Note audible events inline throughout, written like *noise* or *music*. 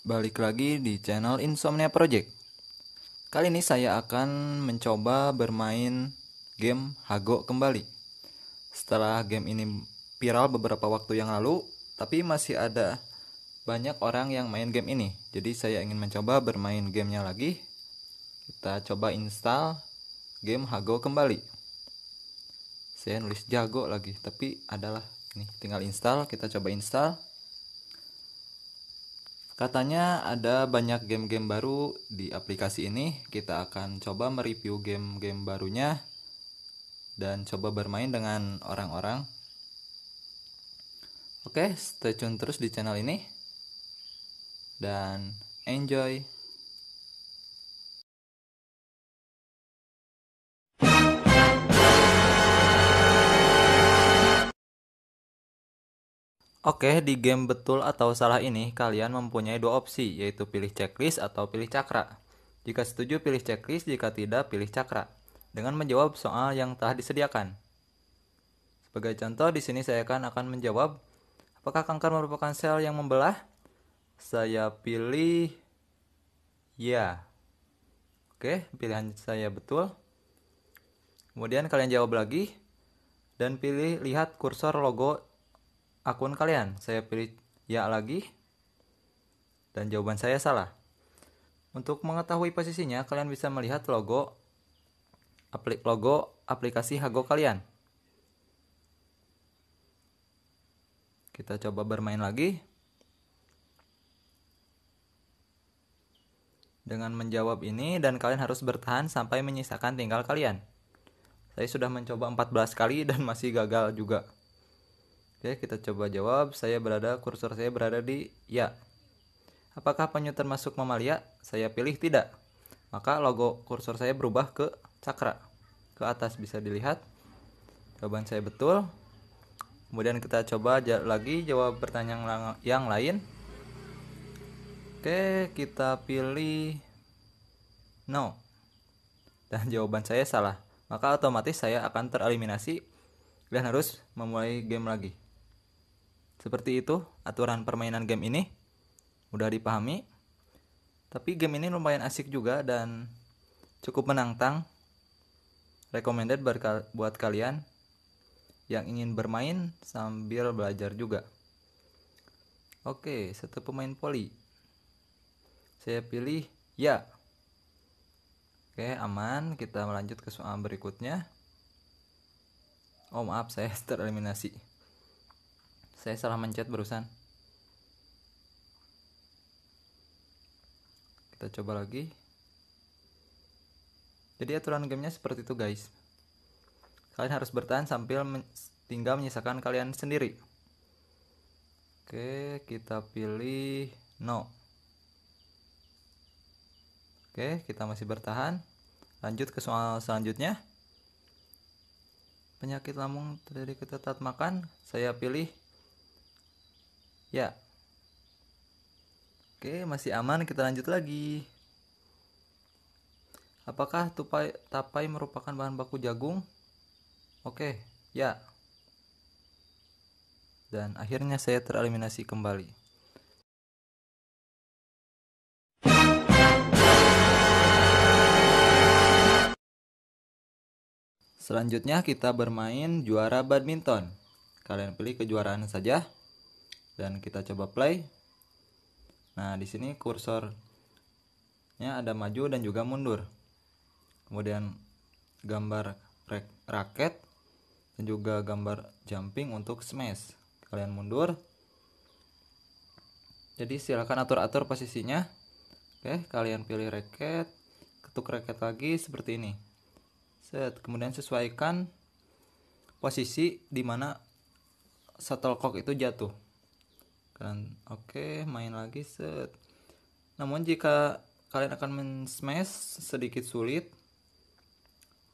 Balik lagi di channel Insomnia Project. Kali ini saya akan mencoba bermain game Hago kembali. Setelah game ini viral beberapa waktu yang lalu, tapi masih ada banyak orang yang main game ini. Jadi saya ingin mencoba bermain gamenya lagi. Kita coba install game Hago kembali. Saya nulis jago lagi, tapi adalah ini tinggal install, kita coba install. Katanya ada banyak game-game baru di aplikasi ini. Kita akan coba mereview game-game barunya dan coba bermain dengan orang-orang. Oke, stay tune terus di channel ini dan enjoy. Oke, di game betul atau salah ini, kalian mempunyai dua opsi, yaitu pilih checklist atau pilih cakra. Jika setuju, pilih checklist, jika tidak, pilih cakra. Dengan menjawab soal yang telah disediakan. Sebagai contoh, di sini saya akan akan menjawab, apakah kanker merupakan sel yang membelah? Saya pilih ya. Oke, pilihan saya betul. Kemudian kalian jawab lagi, dan pilih lihat kursor logo akun kalian. Saya pilih ya lagi. Dan jawaban saya salah. Untuk mengetahui posisinya, kalian bisa melihat logo aplik logo aplikasi Hago kalian. Kita coba bermain lagi. Dengan menjawab ini dan kalian harus bertahan sampai menyisakan tinggal kalian. Saya sudah mencoba 14 kali dan masih gagal juga. Oke, kita coba jawab. Saya berada kursor saya berada di ya. Apakah penyu termasuk mamalia? Saya pilih tidak. Maka logo kursor saya berubah ke cakra. Ke atas bisa dilihat. Jawaban saya betul. Kemudian kita coba lagi jawab pertanyaan yang lain. Oke, kita pilih no. Dan jawaban saya salah. Maka otomatis saya akan tereliminasi dan harus memulai game lagi. Seperti itu aturan permainan game ini. Mudah dipahami. Tapi game ini lumayan asik juga dan cukup menantang. Recommended buat kalian yang ingin bermain sambil belajar juga. Oke, satu pemain poli. Saya pilih ya. Oke, aman. Kita lanjut ke soal berikutnya. Oh maaf, saya *laughs* tereliminasi. Saya salah mencet barusan. Kita coba lagi. Jadi aturan gamenya seperti itu guys. Kalian harus bertahan sambil men tinggal menyisakan kalian sendiri. Oke, kita pilih no. Oke, kita masih bertahan. Lanjut ke soal selanjutnya. Penyakit lambung terjadi ketat makan, saya pilih Ya. Oke, masih aman, kita lanjut lagi. Apakah tupai, tapai merupakan bahan baku jagung? Oke, ya. Dan akhirnya saya tereliminasi kembali. Selanjutnya kita bermain juara badminton. Kalian pilih kejuaraan saja dan kita coba play nah di sini kursornya ada maju dan juga mundur kemudian gambar raket dan juga gambar jumping untuk smash kalian mundur jadi silakan atur-atur posisinya oke kalian pilih raket ketuk raket lagi seperti ini set kemudian sesuaikan posisi di mana shuttlecock itu jatuh kan oke main lagi set namun jika kalian akan men smash sedikit sulit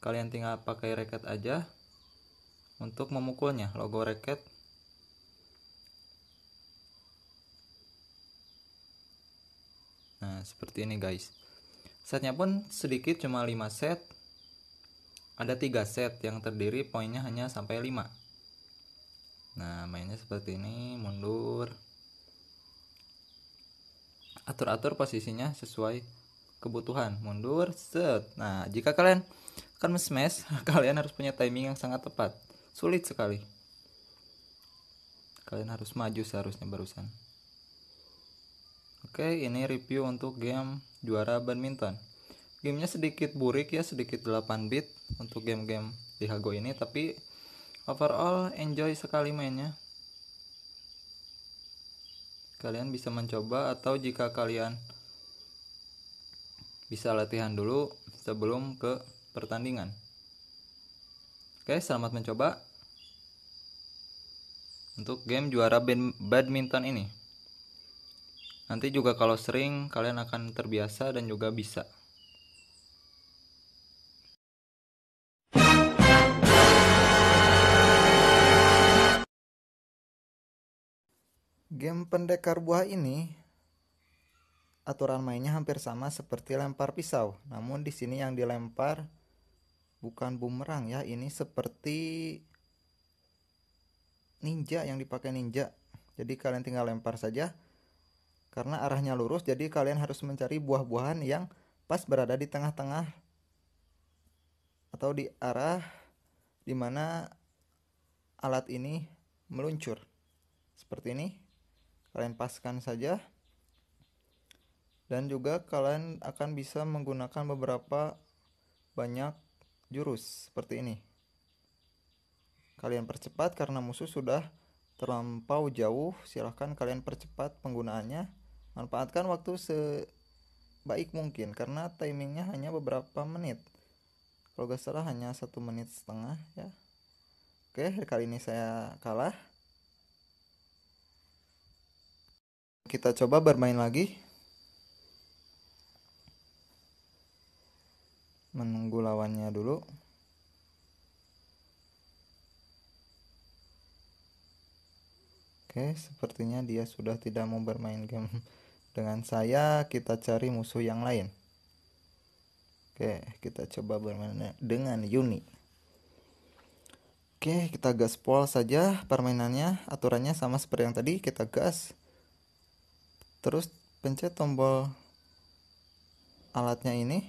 kalian tinggal pakai raket aja untuk memukulnya logo raket nah seperti ini guys setnya pun sedikit cuma 5 set ada 3 set yang terdiri poinnya hanya sampai 5 nah mainnya seperti ini mundur atur-atur posisinya sesuai kebutuhan mundur set nah jika kalian akan smash *laughs* kalian harus punya timing yang sangat tepat sulit sekali kalian harus maju seharusnya barusan oke ini review untuk game juara badminton gamenya sedikit burik ya sedikit 8 bit untuk game-game di Hago ini tapi overall enjoy sekali mainnya kalian bisa mencoba atau jika kalian bisa latihan dulu sebelum ke pertandingan. Oke, selamat mencoba untuk game juara badminton ini. Nanti juga kalau sering kalian akan terbiasa dan juga bisa. Game pendekar buah ini aturan mainnya hampir sama seperti lempar pisau, namun di sini yang dilempar bukan bumerang ya, ini seperti ninja yang dipakai ninja. Jadi kalian tinggal lempar saja karena arahnya lurus, jadi kalian harus mencari buah-buahan yang pas berada di tengah-tengah atau di arah dimana alat ini meluncur seperti ini kalian paskan saja dan juga kalian akan bisa menggunakan beberapa banyak jurus seperti ini kalian percepat karena musuh sudah terlampau jauh silahkan kalian percepat penggunaannya manfaatkan waktu sebaik mungkin karena timingnya hanya beberapa menit kalau gak salah hanya satu menit setengah ya oke kali ini saya kalah Kita coba bermain lagi. Menunggu lawannya dulu. Oke, sepertinya dia sudah tidak mau bermain game *laughs* dengan saya. Kita cari musuh yang lain. Oke, kita coba bermain dengan Yuni. Oke, kita gaspol saja permainannya. Aturannya sama seperti yang tadi, kita gas terus pencet tombol alatnya ini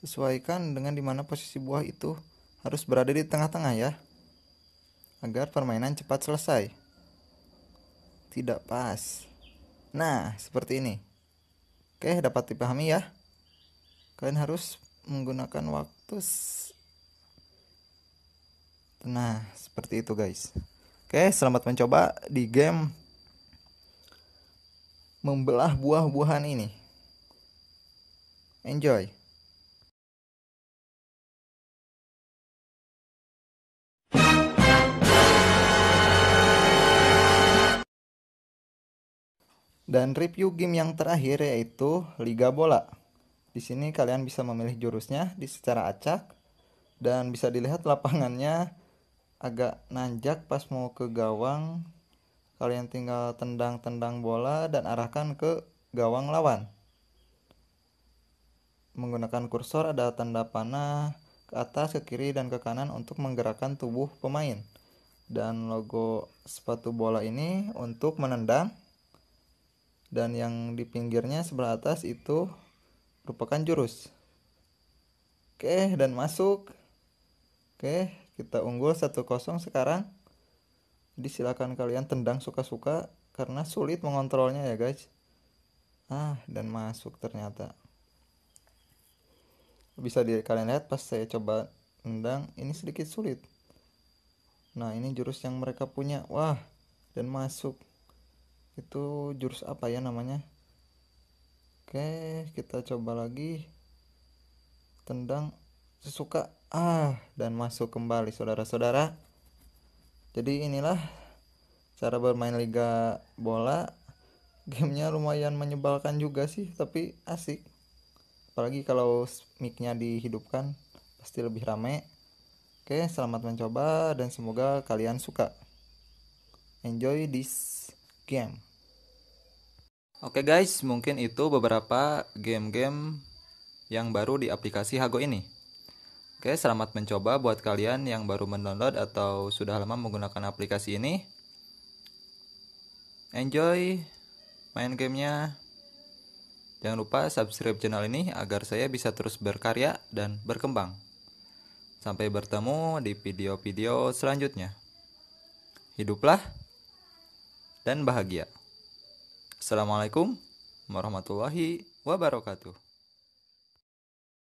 sesuaikan dengan dimana posisi buah itu harus berada di tengah-tengah ya agar permainan cepat selesai tidak pas nah seperti ini oke dapat dipahami ya kalian harus menggunakan waktu Nah, seperti itu guys. Oke, selamat mencoba di game membelah buah-buahan ini. Enjoy. Dan review game yang terakhir yaitu Liga Bola. Di sini kalian bisa memilih jurusnya di secara acak dan bisa dilihat lapangannya agak nanjak pas mau ke gawang kalian tinggal tendang-tendang bola dan arahkan ke gawang lawan menggunakan kursor ada tanda panah ke atas, ke kiri, dan ke kanan untuk menggerakkan tubuh pemain dan logo sepatu bola ini untuk menendang dan yang di pinggirnya sebelah atas itu merupakan jurus oke dan masuk oke kita unggul 1-0 sekarang jadi silakan kalian tendang suka-suka karena sulit mengontrolnya ya guys ah dan masuk ternyata bisa di, kalian lihat pas saya coba tendang ini sedikit sulit nah ini jurus yang mereka punya wah dan masuk itu jurus apa ya namanya oke kita coba lagi tendang sesuka ah dan masuk kembali saudara-saudara. Jadi inilah cara bermain liga bola. Gamenya lumayan menyebalkan juga sih, tapi asik. Apalagi kalau micnya dihidupkan pasti lebih rame. Oke, selamat mencoba dan semoga kalian suka. Enjoy this game. Oke guys, mungkin itu beberapa game-game yang baru di aplikasi Hago ini. Oke, selamat mencoba buat kalian yang baru mendownload atau sudah lama menggunakan aplikasi ini. Enjoy main gamenya. Jangan lupa subscribe channel ini agar saya bisa terus berkarya dan berkembang. Sampai bertemu di video-video selanjutnya. Hiduplah dan bahagia. Assalamualaikum warahmatullahi wabarakatuh.